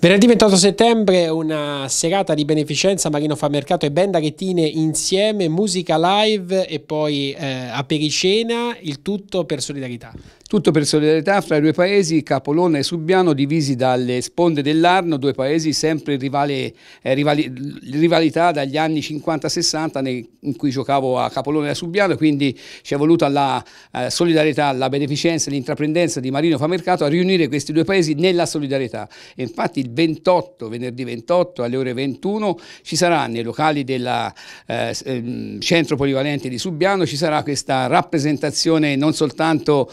Venerdì 28 settembre una serata di beneficenza Marino Famercato e Benda Rettine insieme, musica live e poi eh, apericena, il tutto per solidarietà. Tutto per solidarietà fra i due paesi, Capolone e Subiano divisi dalle sponde dell'Arno, due paesi sempre rivali, eh, rivali, rivalità dagli anni 50-60 in cui giocavo a Capolone e a Subiano, quindi ci è voluta la eh, solidarietà, la beneficenza, l'intraprendenza di Marino Famercato a riunire questi due paesi nella solidarietà. E infatti il 28, venerdì 28 alle ore 21 ci sarà nei locali del eh, ehm, centro polivalente di Subiano, ci sarà questa rappresentazione non soltanto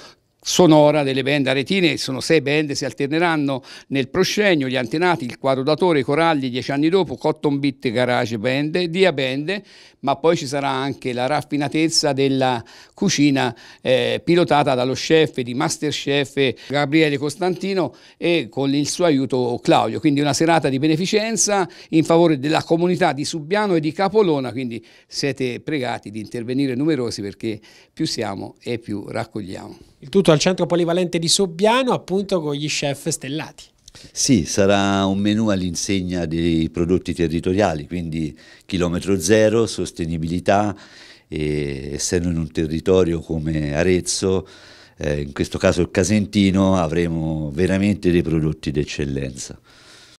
sonora delle band aretine, sono sei band, si alterneranno nel proscenio, gli antenati, il quadro d'autore, i coralli, dieci anni dopo, Cotton Beat, Garage Band, Dia Band, ma poi ci sarà anche la raffinatezza della cucina eh, pilotata dallo chef di Masterchef Gabriele Costantino e con il suo aiuto Claudio, quindi una serata di beneficenza in favore della comunità di Subiano e di Capolona, quindi siete pregati di intervenire numerosi perché più siamo e più raccogliamo. Il tutto al centro polivalente di Sobbiano, appunto con gli chef stellati. Sì, sarà un menù all'insegna dei prodotti territoriali, quindi chilometro zero, sostenibilità, e, essendo in un territorio come Arezzo, eh, in questo caso il Casentino, avremo veramente dei prodotti d'eccellenza.